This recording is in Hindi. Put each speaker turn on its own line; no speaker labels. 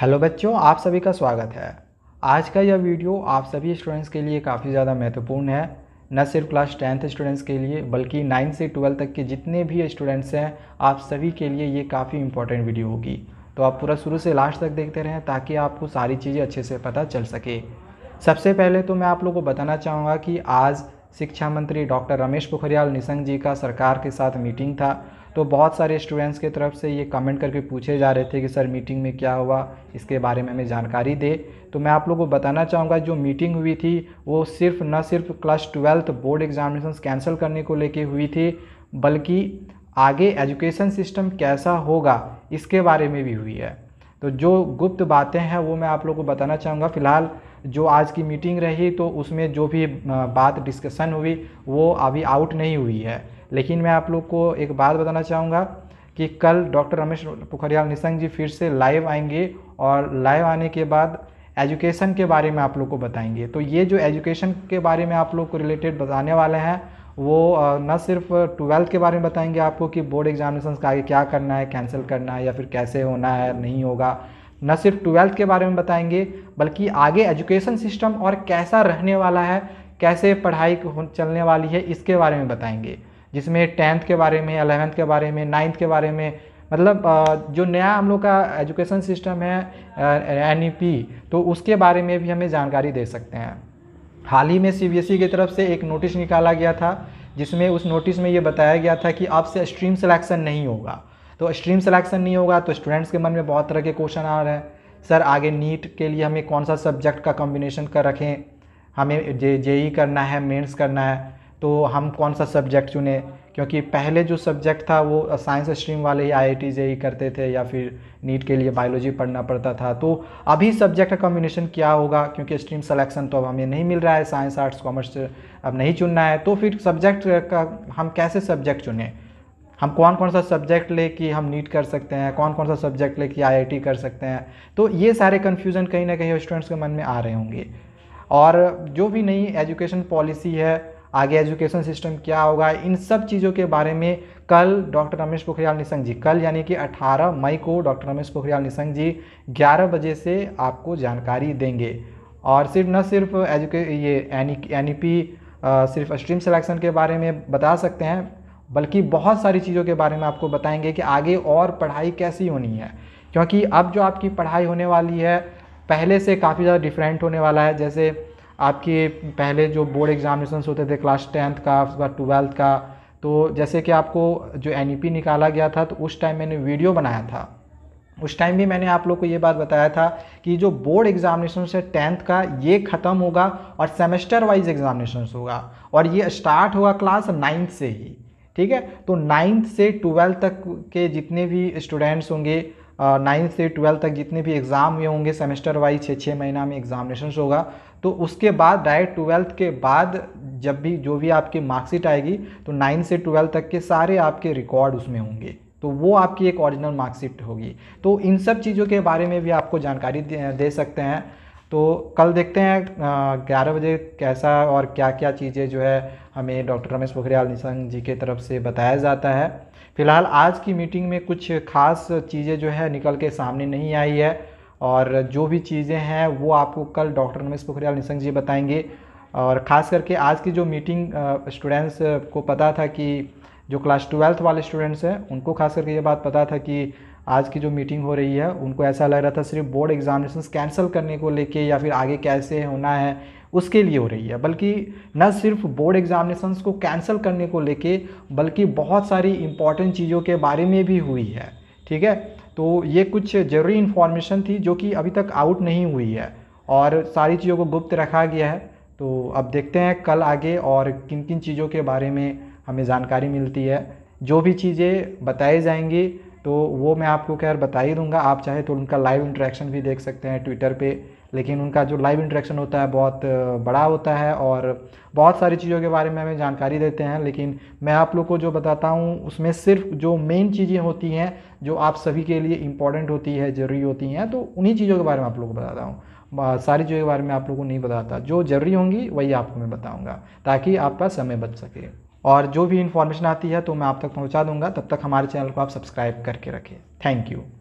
हेलो बच्चों आप सभी का स्वागत है आज का यह वीडियो आप सभी स्टूडेंट्स के लिए काफ़ी ज़्यादा महत्वपूर्ण है न सिर्फ क्लास टेंथ स्टूडेंट्स के लिए बल्कि नाइन्थ से ट्वेल्थ तक के जितने भी स्टूडेंट्स हैं आप सभी के लिए ये काफ़ी इंपॉर्टेंट वीडियो होगी तो आप पूरा शुरू से लास्ट तक देखते रहें ताकि आपको सारी चीज़ें अच्छे से पता चल सके सबसे पहले तो मैं आप लोग को बताना चाहूँगा कि आज शिक्षा मंत्री डॉक्टर रमेश पोखरियाल निशंक जी का सरकार के साथ मीटिंग था तो बहुत सारे स्टूडेंट्स के तरफ से ये कमेंट करके पूछे जा रहे थे कि सर मीटिंग में क्या हुआ इसके बारे में हमें जानकारी दे तो मैं आप लोगों को बताना चाहूँगा जो मीटिंग हुई थी वो सिर्फ न सिर्फ class twelfth board examination cancel करने को लेके हुई थी बल्कि आगे एजुकेशन सिस्टम कैसा होगा इसके बारे में भी हुई है तो जो गुप्त बातें हैं वो मैं आप लोग को बताना चाहूँगा फिलहाल जो आज की मीटिंग रही तो उसमें जो भी बात डिस्कशन हुई वो अभी आउट नहीं हुई है लेकिन मैं आप लोग को एक बात बताना चाहूँगा कि कल डॉक्टर रमेश पोखरियाल निशंक जी फिर से लाइव आएंगे और लाइव आने के बाद एजुकेशन के बारे में आप लोग को बताएंगे तो ये जो एजुकेशन के बारे में आप लोग को रिलेटेड बताने वाले हैं वो न सिर्फ ट्वेल्थ के बारे में बताएंगे आपको कि बोर्ड एग्जामिनेशन का आगे क्या करना है कैंसिल करना है या फिर कैसे होना है नहीं होगा न सिर्फ ट्वेल्थ के बारे में बताएंगे बल्कि आगे एजुकेशन सिस्टम और कैसा रहने वाला है कैसे पढ़ाई चलने वाली है इसके बारे में बताएंगे जिसमें टेंथ के बारे में अलेवेंथ के बारे में नाइन्थ के बारे में मतलब जो नया हम लोग का एजुकेशन सिस्टम है एन तो उसके बारे में भी हमें जानकारी दे सकते हैं हाल ही में सी की तरफ से एक नोटिस निकाला गया था जिसमें उस नोटिस में ये बताया गया था कि अब से स्ट्रीम सिलेक्शन नहीं होगा तो स्ट्रीम सिलेक्शन नहीं होगा तो स्टूडेंट्स के मन में बहुत तरह के क्वेश्चन आ रहे हैं सर आगे नीट के लिए हमें कौन सा सब्जेक्ट का कॉम्बिनेशन कर रखें हमें जे जे ई करना है मेंस करना है तो हम कौन सा सब्जेक्ट चुने क्योंकि पहले जो सब्जेक्ट था वो साइंस स्ट्रीम वाले ही आई आई जेई करते थे या फिर नीट के लिए बायोलॉजी पढ़ना पड़ता था तो अभी सब्जेक्ट का कॉम्बिनेशन क्या होगा क्योंकि स्ट्रीम सिलेक्शन तो अब हमें नहीं मिल रहा है साइंस आर्ट्स कॉमर्स अब नहीं चुनना है तो फिर सब्जेक्ट का हम कैसे सब्जेक्ट चुनें हम कौन कौन सा सब्जेक्ट ले कि हम नीट कर सकते हैं कौन कौन सा सब्जेक्ट ले कि आई कर सकते हैं तो ये सारे कन्फ्यूज़न कहीं ना कहीं स्टूडेंट्स के मन में आ रहे होंगे और जो भी नई एजुकेशन पॉलिसी है आगे एजुकेशन सिस्टम क्या होगा इन सब चीज़ों के बारे में कल डॉक्टर रमेश पोखरियाल निशंक जी कल यानी कि 18 मई को डॉक्टर रमेश पोखरियाल निशंक जी 11 बजे से आपको जानकारी देंगे और सिर्फ न सिर्फ एजुके ये एन ई पी सिर्फ स्ट्रीम सिलेक्शन के बारे में बता सकते हैं बल्कि बहुत सारी चीज़ों के बारे में आपको बताएंगे कि आगे और पढ़ाई कैसी होनी है क्योंकि अब जो आपकी पढ़ाई होने वाली है पहले से काफ़ी ज़्यादा डिफरेंट होने वाला है जैसे आपके पहले जो बोर्ड एग्जामिनेशन होते थे क्लास टेंथ का उसके बाद ट्वेल्थ का तो जैसे कि आपको जो एन e निकाला गया था तो उस टाइम मैंने वीडियो बनाया था उस टाइम भी मैंने आप लोग को ये बात बताया था कि जो बोर्ड एग्जामिनेशन से टेंथ का ये ख़त्म होगा और सेमेस्टर वाइज एग्जामिनेशन होगा और ये स्टार्ट होगा क्लास नाइन्थ से ही ठीक है तो नाइन्थ से ट्वेल्थ तक के जितने भी स्टूडेंट्स होंगे नाइन्थ से ट्वेल्थ तक जितने भी एग्ज़ाम हुए होंगे सेमेस्टर वाइज छः छः महीना में एग्जामिनेशन होगा तो उसके बाद डायरेक्ट ट्वेल्थ के बाद जब भी जो भी आपकी मार्कशीट आएगी तो नाइन्थ से ट्वेल्थ तक के सारे आपके रिकॉर्ड उसमें होंगे तो वो आपकी एक ओरिजिनल मार्कशीट होगी तो इन सब चीज़ों के बारे में भी आपको जानकारी दे, दे सकते हैं तो कल देखते हैं ग्यारह बजे कैसा और क्या क्या चीज़ें जो है हमें डॉक्टर रमेश पोखरियाल निशंक जी के तरफ से बताया जाता है फिलहाल आज की मीटिंग में कुछ खास चीज़ें जो है निकल के सामने नहीं आई है और जो भी चीज़ें हैं वो आपको कल डॉक्टर रमेश पोखरियाल निशंक जी बताएंगे और ख़ास करके आज की जो मीटिंग स्टूडेंट्स को पता था कि जो क्लास ट्वेल्थ वाले स्टूडेंट्स हैं उनको खास करके ये बात पता था कि आज की जो मीटिंग हो रही है उनको ऐसा लग रहा था सिर्फ बोर्ड एग्जामिनेशन कैंसिल करने को लेके या फिर आगे कैसे होना है उसके लिए हो रही है बल्कि न सिर्फ बोर्ड एग्जामिनेशन को कैंसिल करने को लेके बल्कि बहुत सारी इंपॉर्टेंट चीज़ों के बारे में भी हुई है ठीक है तो ये कुछ ज़रूरी इन्फॉर्मेशन थी जो कि अभी तक आउट नहीं हुई है और सारी चीज़ों को गुप्त रखा गया है तो अब देखते हैं कल आगे और किन किन चीज़ों के बारे में हमें जानकारी मिलती है जो भी चीज़ें बताई जाएंगी तो वो मैं आपको खैर बता ही दूंगा आप चाहे तो उनका लाइव इंटरेक्शन भी देख सकते हैं ट्विटर पे लेकिन उनका जो लाइव इंटरेक्शन होता है बहुत बड़ा होता है और बहुत सारी चीज़ों के बारे में हमें जानकारी देते हैं लेकिन मैं आप लोग को जो बताता हूँ उसमें सिर्फ जो मेन चीज़ें होती हैं जो आप सभी के लिए इंपॉर्टेंट होती है ज़रूरी होती हैं तो उन्हीं चीज़ों के बारे में आप लोग को बताता हूँ सारी चीज़ों के बारे में आप लोग को नहीं बताता जो ज़रूरी होंगी वही आपको मैं बताऊँगा ताकि आपका समय बच सके और जो भी इन्फॉर्मेशन आती है तो मैं आप तक पहुँचा दूँगा तब तक हमारे चैनल को आप सब्सक्राइब करके रखें थैंक यू